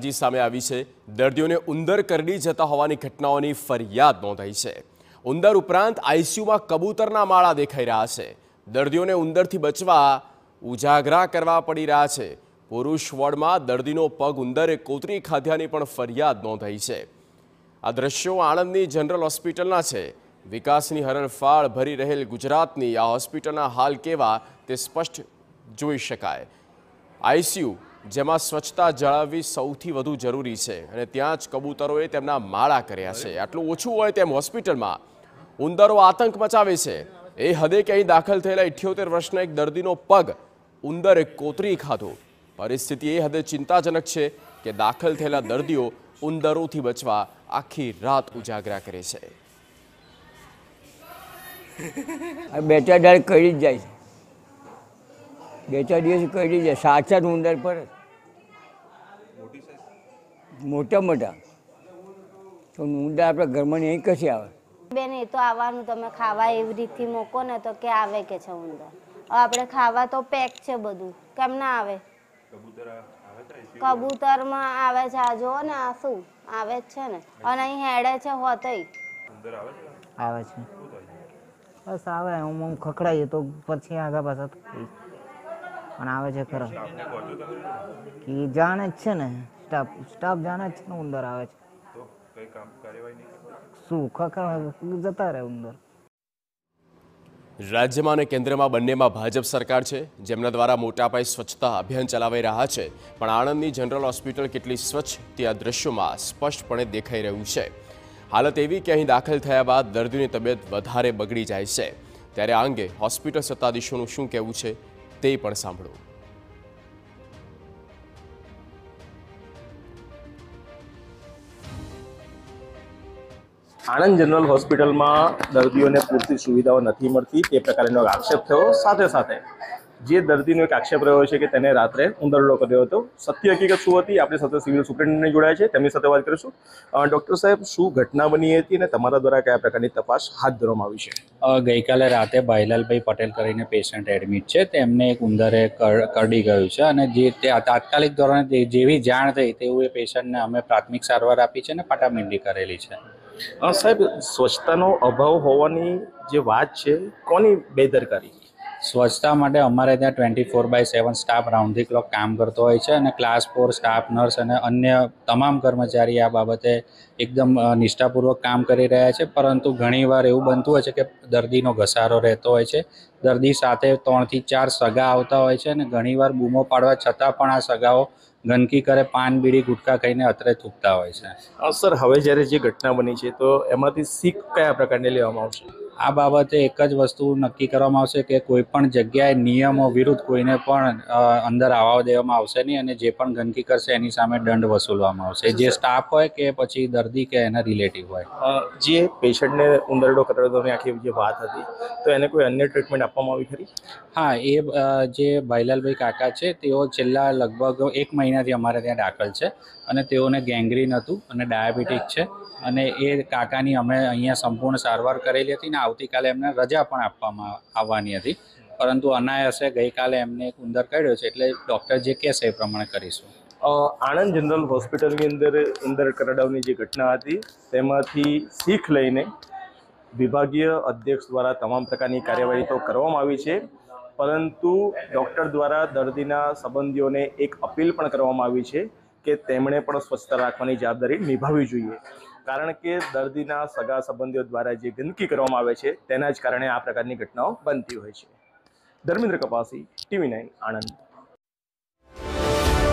તાજી સામે આવી છે દર્દીઓને ઉંદર કરડી જતા હોવાની ઘટનાઓની ફરિયાદ નોંધાઈ છે ઉંદર ઉપરાંત આઈસીયુમાં કબૂતરના માળા દેખાઈ રહ્યા છે દર્દીઓને ઉંદરથી બચવા ઉજાગરા કરવા પડી રહ્યા છે પુરુષ વોર્ડમાં દર્દીનો પગ ઉંદરે કોતરી ખાધ્યાની પણ ફરિયાદ નોંધાઈ છે આ દ્રશ્યો આણંદની જનરલ હોસ્પિટલના છે વિકાસની હરણફાળ ભરી રહેલ ગુજરાતની આ હોસ્પિટલના હાલ કેવા તે સ્પષ્ટ જોઈ શકાય આઈસીયુ જેમાં સ્વચ્છતા જાળવવી સૌથી વધુ જરૂરી છે અને ત્યાં જ કબૂતરોએ તેમના માળા કર્યા છે આટલું ઓછું હોય તેમ હોસ્પિટલમાં ઉંદરો આતંક મચાવે છે એ હદે ક્યાંય દાખલ થયેલા ઇઠ્યોતેર વર્ષના એક દર્દીનો પગ ઉંદરે કોતરી ખાધો પરિસ્થિતિ એ હદે ચિંતાજનક છે કે દાખલ થયેલા દર્દીઓ ઉંદરોથી બચવા આખી રાત ઉજાગરા કરે છે બે ચાર કરી જ જાય છે બે ચાર દિવસ કરી છે સાચા ઉંદર પર મોટા મોટા તો ઉંદર આપણે ઘરમાં નહીં કશી આવે બેન એ તો આવવાનું તમે ખાવા એવી રીતથી મૂકો ને તો કે આવે કે છે ઉંદર આપણે ખાવા તો પેક છે બધું કેમ ના આવે કબૂતરમાં આવે છે આ જુઓ ને આ શું આવે જ છે ને અને અહીં હેડે છે હોતય આવે છે બસ આવે હું ખખડાઈએ તો પછી આગળ પાછા પણ આવે છે ખરો કે જાણે જ છે ને સ્ટાફ સ્ટાફ જાણે જ છે ને ઉંદર આવે છે શું જતા રહે ઉંદર રાજ્યમાં અને કેન્દ્રમાં બંનેમાં ભાજપ સરકાર છે જેમના દ્વારા મોટાપાયે સ્વચ્છતા અભિયાન ચલાવાઈ રહ્યા છે પણ આણંદની જનરલ હોસ્પિટલ કેટલી સ્વચ્છ તે આ દ્રશ્યોમાં સ્પષ્ટપણે દેખાઈ રહ્યું છે હાલત એવી કે અહીં દાખલ થયા બાદ દર્દીની તબિયત વધારે બગડી જાય છે ત્યારે આ અંગે હોસ્પિટલ સત્તાધીશોનું શું કહેવું છે તે પણ સાંભળો આણંદ જનરલ હોસ્પિટલમાં દર્દીઓને પૂરતી સુવિધાઓ નથી મળતી તે પ્રકારનો આક્ષેપ થયો સાથે સાથે જે દર્દીનો એક આક્ષેપ રહ્યો છે કે તેને રાત્રે ઉંદરડો કર્યો હતો સત્ય હકીકત શું હતી આપણી સાથે સિવિલ સુપ્રિન્ટેન્ડન્ટ જોડાય છે તેમની સાથે વાત કરીશું ડૉક્ટર સાહેબ શું ઘટના બની હતી અને તમારા દ્વારા કયા પ્રકારની તપાસ હાથ ધરવામાં આવી છે ગઈકાલે રાતે ભાઈલાલભાઈ પટેલ કરીને પેશન્ટ એડમિટ છે તેમને એક ઉંદરે કરડી ગયું છે અને જે તાત્કાલિક ધોરણે જેવી જાણ થઈ તેવું એ પેશન્ટને અમે પ્રાથમિક સારવાર આપી છે અને પાટામિંડી કરેલી છે સાહેબ સ્વચ્છતાનો અભાવ હોવાની જે વાત છે કોની બેદરકારી સ્વચ્છતા માટે અમારે ત્યાં twenty four by seven staff round the clock કામ કરતો હોય છે અને ક્લાસ ફોર સ્ટાફ નર્સ અને અન્ય તમામ કર્મચારી આ બાબતે એકદમ નિષ્ઠાપૂર્વક કામ કરી રહ્યા છે પરંતુ ઘણીવાર એવું બનતું હોય છે કે દર્દીનો ઘસારો રહેતો હોય છે દર્દી સાથે ત્રણથી ચાર સગા આવતા હોય છે અને ઘણીવાર બૂમો પાડવા છતાં પણ આ સગાઓ ગંદકી કરે પાન બીડી ગુટખા ખાઈને અત્રે થૂકતા હોય છે સર હવે જ્યારે જે ઘટના બની છે તો એમાંથી શીખ કયા પ્રકારની લેવામાં આવશે આ બાબતે એક જ વસ્તુ નક્કી કરવામાં આવશે કે કોઈ પણ જગ્યાએ નિયમો વિરુદ્ધ કોઈને પણ અંદર આવવા દેવામાં આવશે નહીં અને જે પણ ગંદકી કરશે એની સામે દંડ વસૂલવામાં આવશે જે સ્ટાફ હોય કે પછી દર્દી કે એના રિલેટિવ હોય જે પેશન્ટને ઉંદરડો કરડોની આખી જે વાત હતી તો એને કોઈ અન્ય ટ્રીટમેન્ટ આપવામાં આવી ખરી હા એ જે ભાઈલાલભાઈ કાકા છે તેઓ છેલ્લા લગભગ એક મહિનાથી અમારે ત્યાં દાખલ છે અને તેઓને ગેંગ્રીન હતું અને ડાયાબિટીક છે અને એ કાકાની અમે અહીંયા સંપૂર્ણ સારવાર કરેલી હતી ને આવતીકાલે એમને રજા પણ આપવામાં આવવાની હતી પરંતુ અનાયાસે ગઈકાલે એમને એક ઉંદર કાઢ્યો છે એટલે ડૉક્ટર જે કહેશે એ પ્રમાણે કરીશું આણંદ જનરલ હોસ્પિટલની અંદર ઉંદર કરડાવની જે ઘટના હતી તેમાંથી શીખ લઈને વિભાગીય અધ્યક્ષ દ્વારા તમામ પ્રકારની કાર્યવાહી તો કરવામાં આવી છે પરંતુ ડૉક્ટર દ્વારા દર્દીના સંબંધીઓને એક અપીલ પણ કરવામાં આવી છે કે તેમણે પણ સ્વચ્છતા રાખવાની જવાબદારી નિભાવવી જોઈએ કારણ કે દર્દીના સગા સંબંધીઓ દ્વારા જે ગંદકી કરવામાં આવે છે તેના જ કારણે આ પ્રકારની ઘટનાઓ બનતી હોય છે ધર્મેન્દ્ર કપાસી ટીવી નાઇન આણંદ